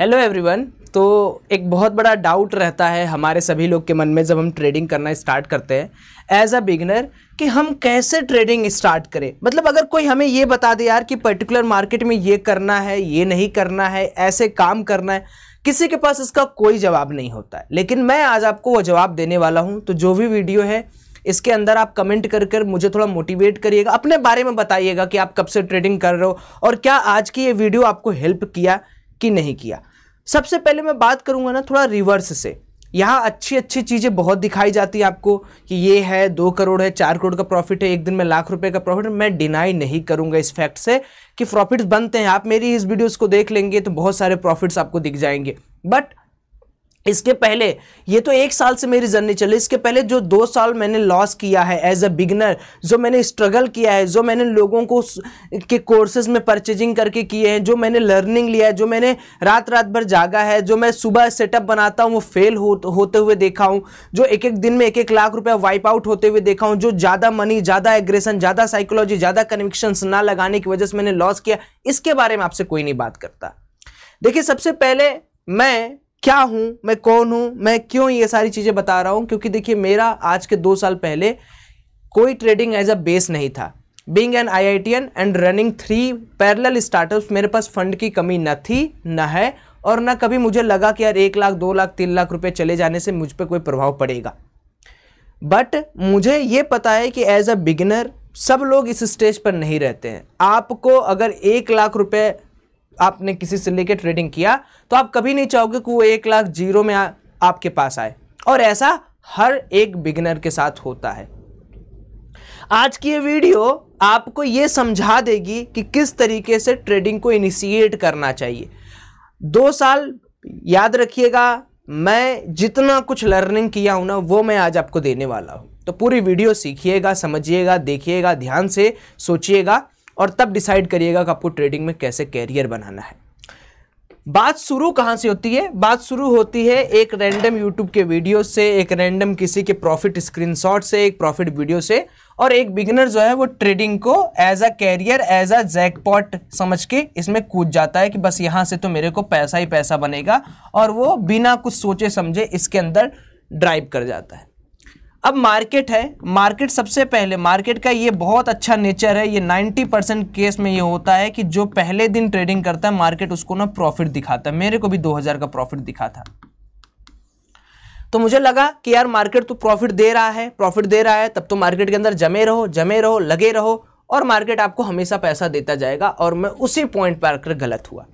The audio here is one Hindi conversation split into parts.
हेलो एवरीवन तो एक बहुत बड़ा डाउट रहता है हमारे सभी लोग के मन में जब हम ट्रेडिंग करना स्टार्ट करते हैं एज अ बिगनर कि हम कैसे ट्रेडिंग स्टार्ट करें मतलब अगर कोई हमें ये बता दे यार कि पर्टिकुलर मार्केट में ये करना है ये नहीं करना है ऐसे काम करना है किसी के पास इसका कोई जवाब नहीं होता है लेकिन मैं आज आपको वो जवाब देने वाला हूँ तो जो भी वीडियो है इसके अंदर आप कमेंट कर कर मुझे थोड़ा मोटिवेट करिएगा अपने बारे में बताइएगा कि आप कब से ट्रेडिंग कर रहे हो और क्या आज की ये वीडियो आपको हेल्प किया कि नहीं किया सबसे पहले मैं बात करूंगा ना थोड़ा रिवर्स से यहाँ अच्छी अच्छी चीज़ें बहुत दिखाई जाती है आपको कि ये है दो करोड़ है चार करोड़ का प्रॉफिट है एक दिन में लाख रुपए का प्रॉफिट मैं डिनाई नहीं करूँगा इस फैक्ट से कि प्रॉफिट्स बनते हैं आप मेरी इस वीडियोस को देख लेंगे तो बहुत सारे प्रॉफिट्स आपको दिख जाएंगे बट इसके पहले ये तो एक साल से मेरी जर्नी चली इसके पहले जो दो साल मैंने लॉस किया है एज अ बिगनर जो मैंने स्ट्रगल किया है जो मैंने लोगों को के कोर्सेज में परचेजिंग करके किए हैं जो मैंने लर्निंग लिया है जो मैंने रात रात भर जागा है जो मैं सुबह सेटअप बनाता हूँ वो फेल हो, होते हुए देखा हूँ जो एक एक दिन में एक एक लाख रुपया वाइप आउट होते हुए देखा हूँ जो ज़्यादा मनी ज़्यादा एग्रेशन ज़्यादा साइकोलॉजी ज़्यादा कन्विक्शंस ना लगाने की वजह से मैंने लॉस किया इसके बारे में आपसे कोई नहीं बात करता देखिए सबसे पहले मैं क्या हूँ मैं कौन हूँ मैं क्यों ये सारी चीज़ें बता रहा हूँ क्योंकि देखिए मेरा आज के दो साल पहले कोई ट्रेडिंग एज अ बेस नहीं था being an IITian and running three parallel startups मेरे पास फंड की कमी न थी न है और न कभी मुझे लगा कि यार एक लाख दो लाख तीन लाख रुपए चले जाने से मुझ पर कोई प्रभाव पड़ेगा बट मुझे ये पता है कि एज अ बिगिनर सब लोग इस स्टेज पर नहीं रहते हैं आपको अगर एक लाख रुपए आपने किसी से लेके ट्रेडिंग किया तो आप कभी नहीं चाहोगे कि वो एक लाख जीरो में आ, आपके पास आए और ऐसा हर एक बिगनर के साथ होता है आज की ये वीडियो आपको ये समझा देगी कि किस तरीके से ट्रेडिंग को इनिशिएट करना चाहिए दो साल याद रखिएगा मैं जितना कुछ लर्निंग किया हूँ ना वो मैं आज आपको देने वाला हूँ तो पूरी वीडियो सीखिएगा समझिएगा देखिएगा ध्यान से सोचिएगा और तब डिसाइड करिएगा कि आपको ट्रेडिंग में कैसे कैरियर बनाना है बात शुरू कहाँ से होती है बात शुरू होती है एक रैंडम यूट्यूब के वीडियो से एक रैंडम किसी के प्रॉफिट स्क्रीनशॉट से एक प्रॉफिट वीडियो से और एक बिगिनर जो है वो ट्रेडिंग को as a career as a jackpot समझ के इसमें कूद जाता है कि बस यहाँ से तो मेरे को पैसा ही पैसा बनेगा और वो बिना कुछ सोचे समझे इसके अंदर ड्राइव कर जाता है अब मार्केट है मार्केट सबसे पहले मार्केट का ये बहुत अच्छा नेचर है ये 90 परसेंट केस में ये होता है कि जो पहले दिन ट्रेडिंग करता है मार्केट उसको ना प्रॉफिट दिखाता है मेरे को भी 2000 का प्रॉफिट दिखा था तो मुझे लगा कि यार मार्केट तो प्रॉफिट दे रहा है प्रॉफिट दे रहा है तब तो मार्केट के अंदर जमे रहो जमे रहो लगे रहो और मार्केट आपको हमेशा पैसा देता जाएगा और मैं उसी पॉइंट पर आकर गलत हुआ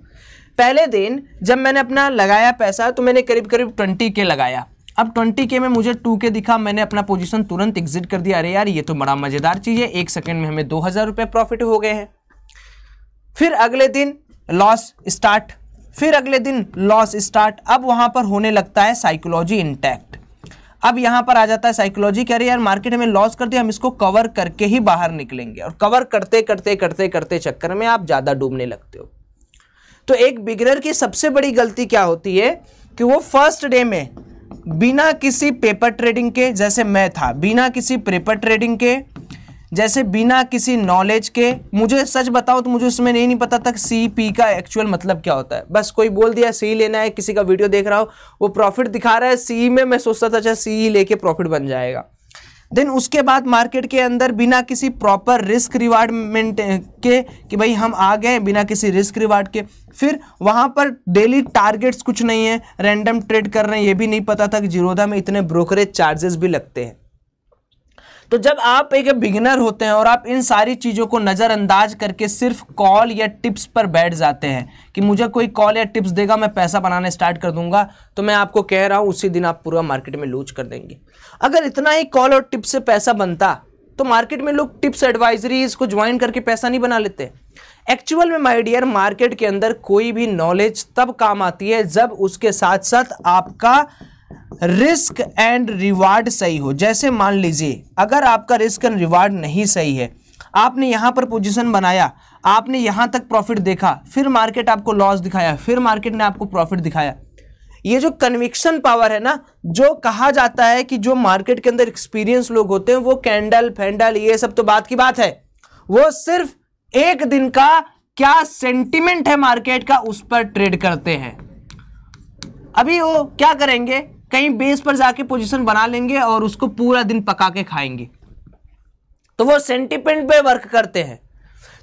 पहले दिन जब मैंने अपना लगाया पैसा तो मैंने करीब करीब ट्वेंटी के लगाया अब के में मुझे के दिखा मैंने अपना पोजीशन तुरंत एग्जिट कर दिया अरे यार ये तो बड़ा मज़ेदार चीज़ है एक सेकंड में हमें दो हज़ार रुपए प्रॉफिट हो गए हैं फिर अगले दिन लॉस स्टार्ट फिर अगले दिन लॉस स्टार्ट अब वहां पर होने लगता है साइकोलॉजी इंटैक्ट अब यहां पर आ जाता है साइकोलॉजी कह रही है यार मार्केट हमें लॉस कर दिया हम इसको कवर करके ही बाहर निकलेंगे और कवर करते करते करते करते चक्कर में आप ज़्यादा डूबने लगते हो तो एक बिगनर की सबसे बड़ी गलती क्या होती है कि वो फर्स्ट डे में बिना किसी पेपर ट्रेडिंग के जैसे मैं था बिना किसी पेपर ट्रेडिंग के जैसे बिना किसी नॉलेज के मुझे सच बताओ तो मुझे उसमें नहीं नहीं पता था सी पी का एक्चुअल मतलब क्या होता है बस कोई बोल दिया सी लेना है किसी का वीडियो देख रहा हो वो प्रॉफिट दिखा रहा है सी में मैं सोचता था अच्छा सी लेके प्रॉफिट बन जाएगा देन उसके बाद मार्केट के अंदर बिना किसी प्रॉपर रिस्क रिवार्ड मेंटेन के कि भाई हम आ गए बिना किसी रिस्क रिवार्ड के फिर वहाँ पर डेली टारगेट्स कुछ नहीं है रैंडम ट्रेड कर रहे हैं ये भी नहीं पता था कि जीरोधा में इतने ब्रोकरेज चार्जेस भी लगते हैं तो जब आप एक बिगिनर होते हैं और आप इन सारी चीज़ों को नज़रअंदाज करके सिर्फ कॉल या टिप्स पर बैठ जाते हैं कि मुझे कोई कॉल या टिप्स देगा मैं पैसा बनाना स्टार्ट कर दूंगा तो मैं आपको कह रहा हूँ उसी दिन आप पूरा मार्केट में लूज कर देंगे अगर इतना ही कॉल और टिप्स से पैसा बनता तो मार्केट में लोग टिप्स एडवाइजरीज को ज्वाइन करके पैसा नहीं बना लेते एक्चुअल में माय डियर मार्केट के अंदर कोई भी नॉलेज तब काम आती है जब उसके साथ साथ आपका रिस्क एंड रिवार्ड सही हो जैसे मान लीजिए अगर आपका रिस्क एंड रिवार्ड नहीं सही है आपने यहाँ पर पोजीशन बनाया आपने यहाँ तक प्रॉफिट देखा फिर मार्केट आपको लॉस दिखाया फिर मार्केट ने आपको प्रॉफिट दिखाया ये जो कन्विक्शन पावर है ना जो कहा जाता है कि जो मार्केट के अंदर एक्सपीरियंस लोग होते हैं वो कैंडल फैंडल ये सब तो बात की बात है वो सिर्फ एक दिन का क्या सेंटिमेंट है मार्केट का उस पर ट्रेड करते हैं अभी वो क्या करेंगे कहीं बेस हम्म। पर जाके पोजीशन बना लेंगे और उसको पूरा दिन पका के खाएंगे तो वो सेंटिमेंट पे वर्क करते हैं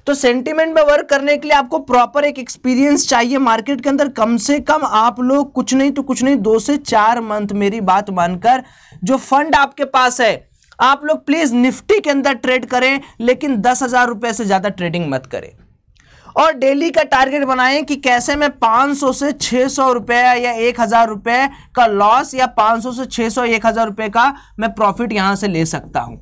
तो सेंटिमेंट में वर्क करने के लिए आपको प्रॉपर एक एक्सपीरियंस चाहिए मार्केट के अंदर कम से कम आप लोग कुछ नहीं तो कुछ नहीं दो से चार मंथ मेरी बात मानकर जो फंड आपके पास है आप लोग प्लीज निफ्टी के अंदर ट्रेड करें लेकिन दस हजार रुपए से ज्यादा ट्रेडिंग मत करें और डेली का टारगेट बनाएं कि कैसे मैं 500 से 600 रुपए या एक हज़ार रुपए का लॉस या 500 से 600 एक हज़ार रुपए का मैं प्रॉफिट यहां से ले सकता हूं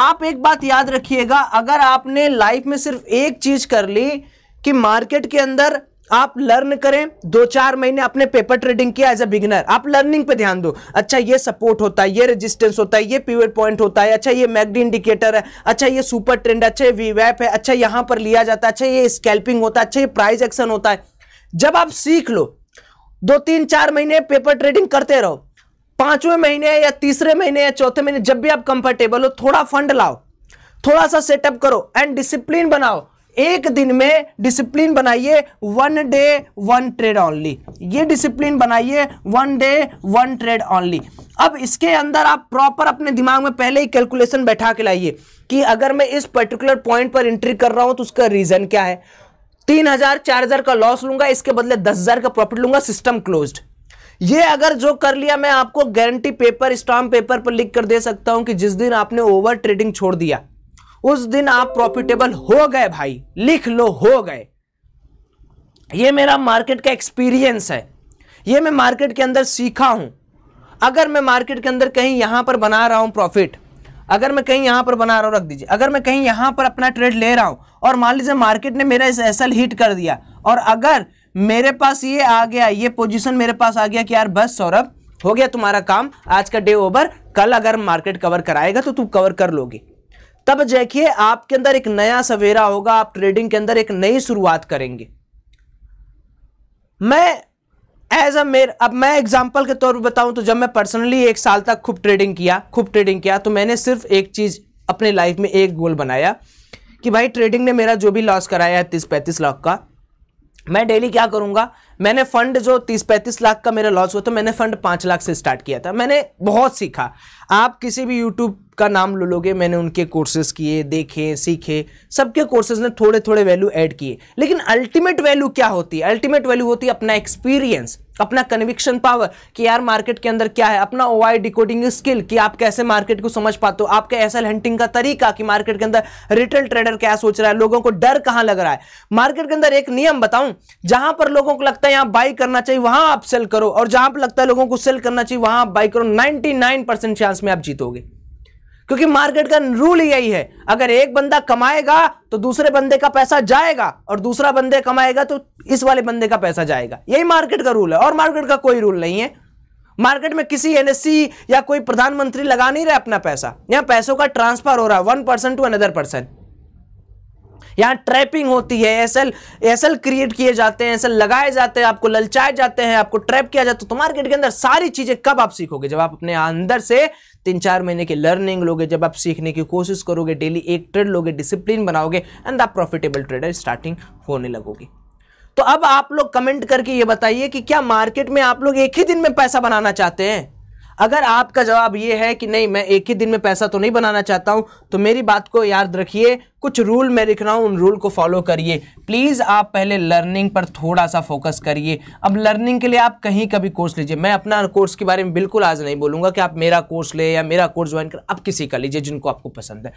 आप एक बात याद रखिएगा अगर आपने लाइफ में सिर्फ एक चीज़ कर ली कि मार्केट के अंदर आप लर्न करें दो चार महीने अपने पेपर ट्रेडिंग किया एज ए बिगिनर आप लर्निंग पे ध्यान दो अच्छा ये सपोर्ट होता है ये रेजिस्टेंस होता है ये पिवट पॉइंट होता है अच्छा ये मैगडी इंडिकेटर है अच्छा ये सुपर ट्रेंड अच्छा ये वैप है अच्छा यहां पर लिया जाता है अच्छा ये स्कैल्पिंग होता है अच्छा ये प्राइज एक्शन होता है जब आप सीख लो दो तीन चार महीने पेपर ट्रेडिंग करते रहो पांचवें महीने या तीसरे महीने या चौथे महीने जब भी आप कंफर्टेबल हो थोड़ा फंड लाओ थोड़ा सा सेटअप करो एंड डिसिप्लिन बनाओ एक दिन में डिसिप्लिन बनाइए one day one trade only ये डिसिप्लिन बनाइए one day one trade only अब इसके अंदर आप प्रॉपर अपने दिमाग में पहले ही कैलकुलेशन बैठा के लाइए कि अगर मैं इस पर्टिकुलर पॉइंट पर एंट्री कर रहा हूं तो उसका रीजन क्या है तीन हजार चार हजार का लॉस लूंगा इसके बदले दस हजार का प्रॉफिट लूंगा सिस्टम क्लोज्ड ये अगर जो कर लिया मैं आपको गारंटी पेपर स्टाम्प पेपर पर लिख कर दे सकता हूं कि जिस दिन आपने ओवर ट्रेडिंग छोड़ दिया उस दिन आप प्रॉफिटेबल हो गए भाई लिख लो हो गए ये मेरा मार्केट का एक्सपीरियंस है ये मैं मार्केट के अंदर सीखा हूं अगर मैं मार्केट के अंदर कहीं यहां पर बना रहा हूँ प्रॉफिट अगर मैं कहीं यहां पर बना रहा हूं रख दीजिए अगर मैं कहीं यहां पर अपना ट्रेड ले रहा हूँ और मान लीजिए मार्केट ने मेरा इस एसल हिट कर दिया और अगर मेरे पास ये आ गया ये पोजीशन मेरे पास आ गया कि यार बस सौरभ हो गया तुम्हारा काम आज का डे ओवर कल अगर मार्केट कवर कराएगा तो तुम कवर कर लोगे तब देखिए आपके अंदर एक नया सवेरा होगा आप ट्रेडिंग के अंदर एक नई शुरुआत करेंगे मैं एज अ मेर अब मैं एग्जाम्पल के तौर पर बताऊं तो जब मैं पर्सनली एक साल तक खूब ट्रेडिंग किया खूब ट्रेडिंग किया तो मैंने सिर्फ एक चीज़ अपने लाइफ में एक गोल बनाया कि भाई ट्रेडिंग ने मेरा जो भी लॉस कराया है तीस पैंतीस लाख का मैं डेली क्या करूंगा मैंने फंड जो तीस पैंतीस लाख का मेरा लॉस हुआ था मैंने फंड पांच लाख से स्टार्ट किया था मैंने बहुत सीखा आप किसी भी यूट्यूब का नाम लो लोगे मैंने उनके कोर्सेज किए देखे सीखे सबके कोर्सेज ने थोड़े थोड़े वैल्यू ऐड किए लेकिन अल्टीमेट वैल्यू क्या होती है अल्टीमेट वैल्यू होती है अपना एक्सपीरियंस अपना कन्विक्शन पावर कि यार मार्केट के अंदर क्या है अपना ओवाई डिकोडिंग स्किल कि आप कैसे मार्केट को समझ पाते हो आपके एस एल हंटिंग का तरीका कि मार्केट के अंदर रिटेल ट्रेडर क्या सोच रहा है लोगों को डर कहां लग रहा है मार्केट के अंदर एक नियम बताऊं जहां पर लोगों को लगता है यहाँ बाई करना चाहिए वहां आप सेल करो और जहां पर लगता है लोगों को सेल करना चाहिए वहां आप बाई करो नाइनटी चांस आपस में आप जीतोगे क्योंकि मार्केट का रूल यही है अगर एक बंदा कमाएगा तो दूसरे बंदे का पैसा जाएगा और दूसरा बंदे कमाएगा तो इस वाले बंदे का पैसा जाएगा यही मार्केट का रूल है और मार्केट का कोई रूल नहीं है मार्केट में किसी एनएससी या कोई प्रधानमंत्री लगा नहीं रहे अपना पैसा यहां पैसों का ट्रांसफर हो रहा है one person to another person यहां ट्रैपिंग होती है एसएल एसएल क्रिएट किए जाते हैं एसएल लगाए जाते हैं आपको ललचाए जाते हैं आपको ट्रैप किया जाता है तो मार्केट के अंदर सारी चीजें कब आप सीखोगे जब आप अपने अंदर से तीन चार महीने की लर्निंग लोगे जब आप सीखने की कोशिश करोगे डेली एक ट्रेड लोगे डिसिप्लिन बनाओगे एंड आप प्रॉफिटेबल ट्रेडर स्टार्टिंग होने लगोगे तो अब आप लोग कमेंट करके ये बताइए कि क्या मार्केट में आप लोग एक ही दिन में पैसा बनाना चाहते हैं अगर आपका जवाब ये है कि नहीं मैं एक ही दिन में पैसा तो नहीं बनाना चाहता हूँ तो मेरी बात को याद रखिए कुछ रूल मैं लिख रहा हूँ उन रूल को फॉलो करिए प्लीज़ आप पहले लर्निंग पर थोड़ा सा फोकस करिए अब लर्निंग के लिए आप कहीं का भी कोर्स लीजिए मैं अपना कोर्स के बारे में बिल्कुल आज नहीं बोलूँगा कि आप मेरा कोर्स ले या मेरा कोर्स ज्वाइन कर आप किसी का लीजिए जिनको आपको पसंद है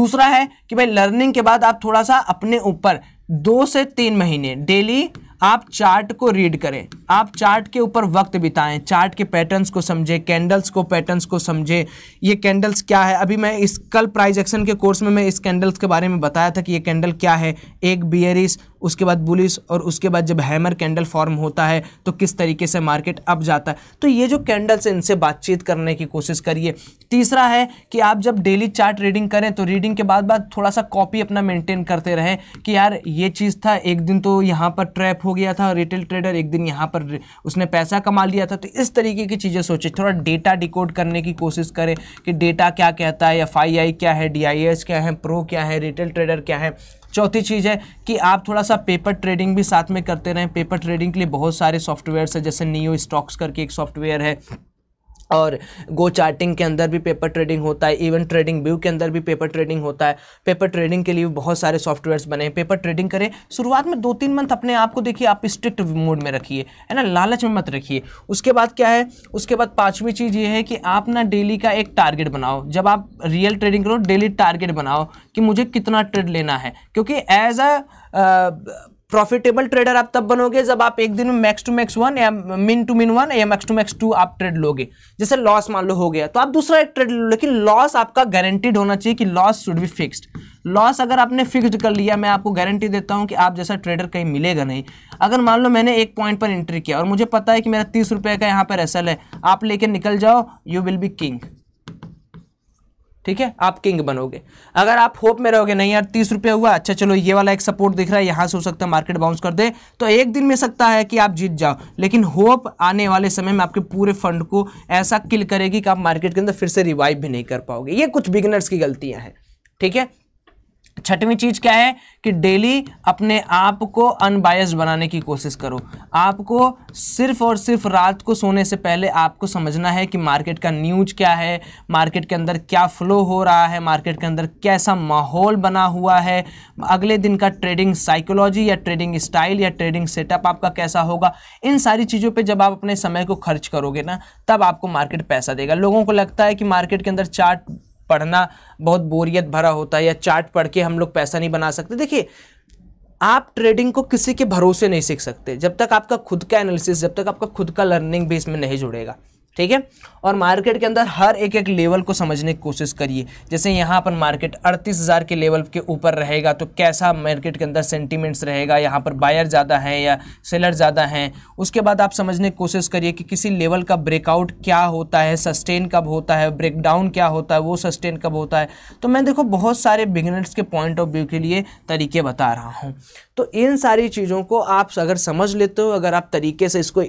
दूसरा है कि भाई लर्निंग के बाद आप थोड़ा सा अपने ऊपर दो से तीन महीने डेली आप चार्ट को रीड करें आप चार्ट के ऊपर वक्त बिताएं चार्ट के पैटर्न्स को समझें कैंडल्स को पैटर्न्स को समझें ये कैंडल्स क्या है अभी मैं इस कल प्राइज एक्शन के कोर्स में मैं इस कैंडल्स के बारे में बताया था कि ये कैंडल क्या है एक बियरिस उसके बाद बुलिस और उसके बाद जब हैमर कैंडल फॉर्म होता है तो किस तरीके से मार्केट अप जाता है तो ये जो कैंडल्स हैं इनसे बातचीत करने की कोशिश करिए तीसरा है कि आप जब डेली चार्ट रीडिंग करें तो रीडिंग के बाद बाद थोड़ा सा कॉपी अपना मेंटेन करते रहें कि यार ये चीज़ था एक दिन तो यहाँ पर ट्रैप हो गया था रिटेल ट्रेडर एक दिन यहाँ पर उसने पैसा कमा लिया था तो इस तरीके की चीज़ें सोचें थोड़ा डेटा डिकोड करने की कोशिश करें कि डेटा क्या कहता है एफ क्या है डी क्या है प्रो क्या है रिटेल ट्रेडर क्या है चौथी चीज़ है कि आप थोड़ा सा पेपर ट्रेडिंग भी साथ में करते रहें पेपर ट्रेडिंग के लिए बहुत सारे सॉफ्टवेयर्स हैं जैसे नियो स्टॉक्स करके एक सॉफ्टवेयर है और गो चार्टिंग के अंदर भी पेपर ट्रेडिंग होता है इवन ट्रेडिंग व्यू के अंदर भी पेपर ट्रेडिंग होता है पेपर ट्रेडिंग के लिए बहुत सारे सॉफ्टवेयर्स बने हैं पेपर ट्रेडिंग करें शुरुआत में दो तीन मंथ अपने आप को देखिए आप स्ट्रिक्ट मोड में रखिए है ना लालच में मत रखिए उसके बाद क्या है उसके बाद पाँचवीं चीज़ ये है कि आप ना डेली का एक टारगेट बनाओ जब आप रियल ट्रेडिंग करो डेली टारगेट बनाओ कि मुझे कितना ट्रेड लेना है क्योंकि एज अ प्रॉफिटेबल ट्रेडर आप तब बनोगे जब आप एक दिन में मैक्स टू मैक्स वन या मिन टू मिन वन या मैक्स टू मैक्स टू आप ट्रेड लोगे जैसे लॉस मान लो हो गया तो आप दूसरा एक ट्रेड लो लेकिन लॉस आपका गारंटीड होना चाहिए कि loss should be fixed loss अगर आपने फिक्स्ड कर लिया मैं आपको गारंटी देता हूँ कि आप जैसा ट्रेडर कहीं मिलेगा नहीं अगर मान लो मैंने एक पॉइंट पर एंट्री किया और मुझे पता है कि मेरा तीस रुपये का यहाँ पर एस है आप लेकर निकल जाओ यू विल बी किंग ठीक है आप किंग बनोगे अगर आप होप में रहोगे नहीं यार तीस रुपये हुआ अच्छा चलो ये वाला एक सपोर्ट दिख रहा है यहाँ से हो सकता है मार्केट बाउंस कर दे तो एक दिन में सकता है कि आप जीत जाओ लेकिन होप आने वाले समय में आपके पूरे फंड को ऐसा किल करेगी कि आप मार्केट के अंदर फिर से रिवाइव भी नहीं कर पाओगे ये कुछ बिगनर्स की गलतियाँ हैं ठीक है छठवीं चीज क्या है कि डेली अपने आप को अनबायस बनाने की कोशिश करो आपको सिर्फ और सिर्फ रात को सोने से पहले आपको समझना है कि मार्केट का न्यूज क्या है मार्केट के अंदर क्या फ्लो हो रहा है मार्केट के अंदर कैसा माहौल बना हुआ है अगले दिन का ट्रेडिंग साइकोलॉजी या ट्रेडिंग स्टाइल या ट्रेडिंग सेटअप आपका कैसा होगा इन सारी चीज़ों पर जब आप अपने समय को खर्च करोगे ना तब आपको मार्केट पैसा देगा लोगों को लगता है कि मार्केट के अंदर चार्ट पढ़ना बहुत बोरियत भरा होता है या चार्ट पढ़ के हम लोग पैसा नहीं बना सकते देखिए आप ट्रेडिंग को किसी के भरोसे नहीं सीख सकते जब तक आपका खुद का एनालिसिस जब तक आपका खुद का लर्निंग भी इसमें नहीं जुड़ेगा ठीक है और मार्केट के अंदर हर एक एक लेवल को समझने की कोशिश करिए जैसे यहाँ पर मार्केट अड़तीस हज़ार के लेवल के ऊपर रहेगा तो कैसा मार्केट के अंदर सेंटीमेंट्स रहेगा यहाँ पर बायर ज़्यादा हैं या सेलर ज़्यादा हैं उसके बाद आप समझने की कोशिश करिए कि किसी लेवल का ब्रेकआउट क्या होता है सस्टेन कब होता है ब्रेकडाउन क्या होता है वो सस्टेन कब होता है तो मैं देखो बहुत सारे बिगनर्स के पॉइंट ऑफ व्यू के लिए तरीके बता रहा हूँ तो इन सारी चीज़ों को आप अगर समझ लेते हो अगर आप तरीके से इसको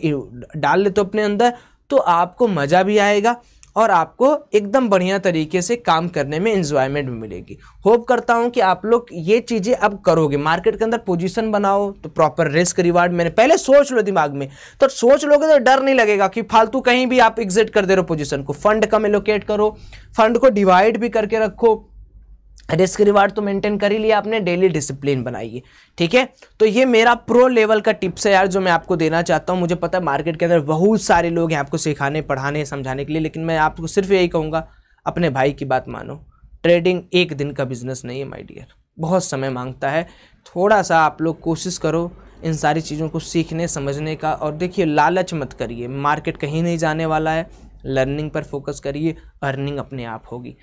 डाल लेते हो अपने अंदर तो आपको मज़ा भी आएगा और आपको एकदम बढ़िया तरीके से काम करने में इन्जॉयमेंट भी मिलेगी होप करता हूँ कि आप लोग ये चीज़ें अब करोगे मार्केट के अंदर पोजीशन बनाओ तो प्रॉपर रिस्क रिवार्ड मैंने पहले सोच लो दिमाग में तो सोच लोगे तो डर नहीं लगेगा कि फालतू कहीं भी आप एग्जिट कर दे रहे हो पोजीशन को फंड कम एलोकेट करो फंड को डिवाइड भी करके रखो रिस्क रिवार्ड तो मेंटेन कर ही लिया आपने डेली डिसिप्लिन बनाइए ठीक है तो ये मेरा प्रो लेवल का टिप्स है यार जो मैं आपको देना चाहता हूँ मुझे पता है मार्केट के अंदर बहुत सारे लोग हैं आपको सिखाने पढ़ाने समझाने के लिए लेकिन मैं आपको सिर्फ यही कहूँगा अपने भाई की बात मानो ट्रेडिंग एक दिन का बिजनेस नहीं है माई डियर बहुत समय मांगता है थोड़ा सा आप लोग कोशिश करो इन सारी चीज़ों को सीखने समझने का और देखिए लालच मत करिए मार्केट कहीं नहीं जाने वाला है लर्निंग पर फोकस करिए अर्निंग अपने आप होगी